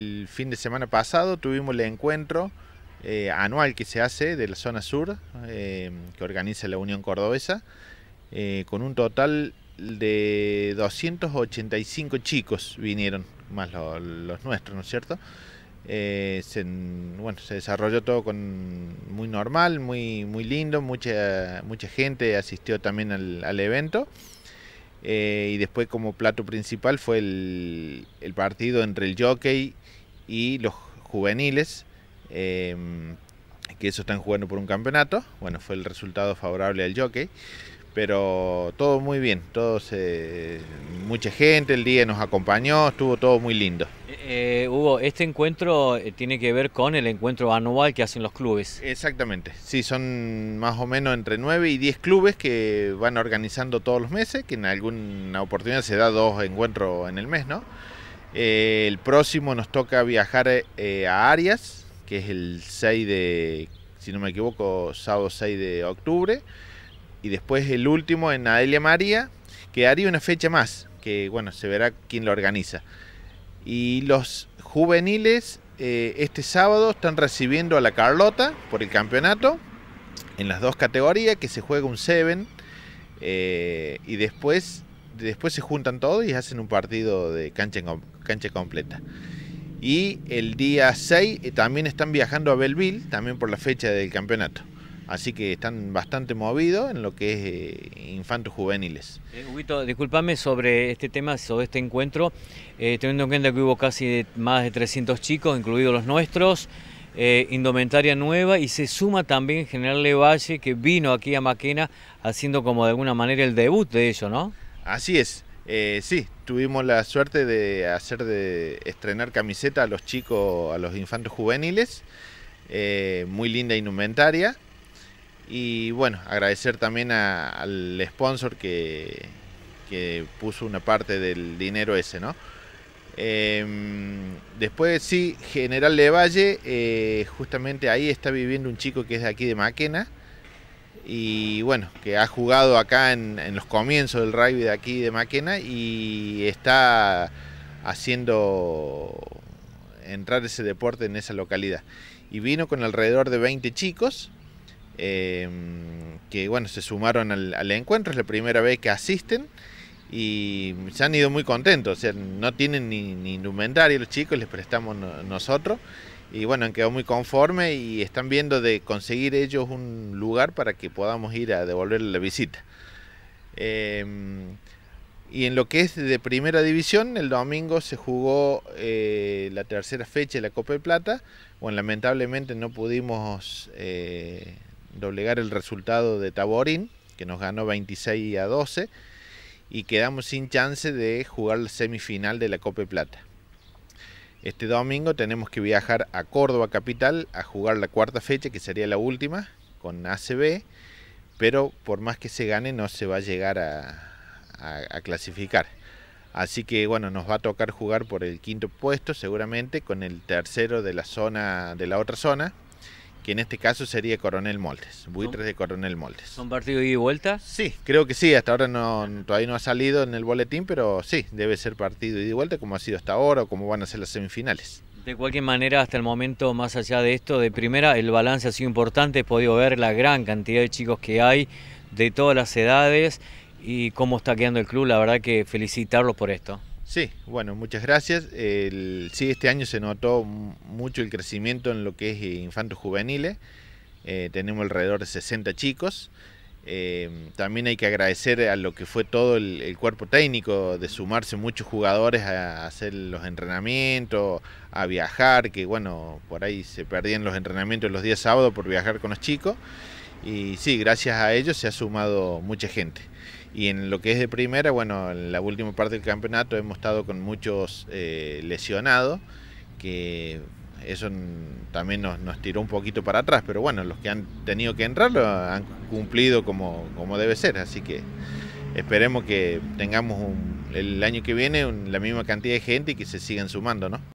El fin de semana pasado tuvimos el encuentro eh, anual que se hace de la zona sur, eh, que organiza la Unión Cordobesa, eh, con un total de 285 chicos vinieron, más los nuestros, ¿no es cierto? se, bueno, se desarrolló todo muy normal, muy, lindo, mucha, gente asistió también al evento. Eh, y después como plato principal fue el, partido entre el jockey y los juveniles, em, que eso están jugando por un campeonato. Bueno, fue el resultado favorable al jockey. Pero todo muy bien, todos, mucha gente, el día nos acompañó, estuvo todo muy lindo eh, Hugo, este encuentro eh, tiene que ver con el encuentro anual que hacen los clubes. Exactamente, sí, son más o menos entre 9 y 10 clubes que van organizando todos los meses, que en alguna oportunidad se da dos encuentros en el mes, ¿no? Eh, el próximo nos toca viajar eh, a Arias, que es el 6 de, si no me equivoco, sábado 6 de octubre. Y después el último en Adelia María, que haría una fecha más, que bueno, se verá quién lo organiza. Y los juveniles eh, este sábado están recibiendo a la Carlota por el campeonato en las dos categorías, que se juega un 7 eh, y después, después se juntan todos y hacen un partido de cancha, cancha completa. Y el día 6 eh, también están viajando a Belleville, también por la fecha del campeonato. Así que están bastante movidos en lo que es eh, infantos juveniles. Eh, Huguito, discúlpame sobre este tema, sobre este encuentro, eh, teniendo en cuenta que hubo casi más de 300 chicos, incluidos los nuestros, indumentaria nueva y se suma también General Levalle que vino aquí a Maquena haciendo como de alguna manera el debut de ellos, ¿no? Así es, sí, tuvimos la suerte de hacer de estrenar camiseta a los chicos, a los infantos juveniles, muy linda indumentaria. Y bueno, agradecer también al sponsor que, puso una parte del dinero ese, ¿no? Em, después sí, General de Valle eh, justamente ahí está viviendo un chico que es de aquí de Maquena y bueno, que ha jugado acá en, en, los comienzos del rugby de aquí de Maquena y está haciendo entrar ese deporte en esa localidad. Y vino con alrededor de 20 chicos Em, que bueno, se sumaron al, encuentro, es la primera vez que asisten y se han ido muy contentos, o sea, no tienen ni, ni indumentaria los chicos, les prestamos nosotros y bueno, han quedado muy conformes y están viendo de conseguir ellos un lugar para que podamos ir a devolverle la visita. Em, y en lo que es de primera división, el domingo se jugó eh, la tercera fecha de la Copa de Plata. Bueno, lamentablemente no pudimos eh, doblegar el resultado de Taborín, que nos ganó 26 a 12, y quedamos sin chance de jugar la semifinal de la Copa de Plata. Este domingo tenemos que viajar a Córdoba Capital a jugar la cuarta fecha, que sería la última, con ACB, pero por más que se gane no se va a llegar a, a clasificar. Así que bueno, nos va a tocar jugar por el quinto puesto seguramente con el tercero de la zona de la otra zona, que en este caso sería Coronel Moltes, buitres de Coronel Moltes. ¿Son partido ida y vuelta? Sí, creo que sí, hasta ahora no, todavía no ha salido en el boletín, pero sí, debe ser partido ida y vuelta como ha sido hasta ahora o como van a ser las semifinales. De cualquier manera, hasta el momento, más allá de esto, de primera, el balance ha sido importante, he podido ver la gran cantidad de chicos que hay, de todas las edades, y cómo está quedando el club, la verdad que felicitarlos por esto. Sí, bueno, muchas gracias. sí, este año se notó mucho el crecimiento en lo que es eh, infantos juveniles. Eh, tenemos alrededor de 60 chicos. Eh, también hay que agradecer a lo que fue todo el, cuerpo técnico, de sumarse muchos jugadores a, a hacer los entrenamientos, a viajar, que bueno, por ahí se perdían los entrenamientos los días sábados por viajar con los chicos. Y sí, gracias a ellos se ha sumado mucha gente. Y en lo que es de primera, bueno, en la última parte del campeonato hemos estado con muchos eh, lesionados, que eso también nos, tiró un poquito para atrás, pero bueno, los que han tenido que entrar lo han cumplido como, como debe ser, así que esperemos que tengamos el año que viene la misma cantidad de gente y que se sigan sumando, ¿no?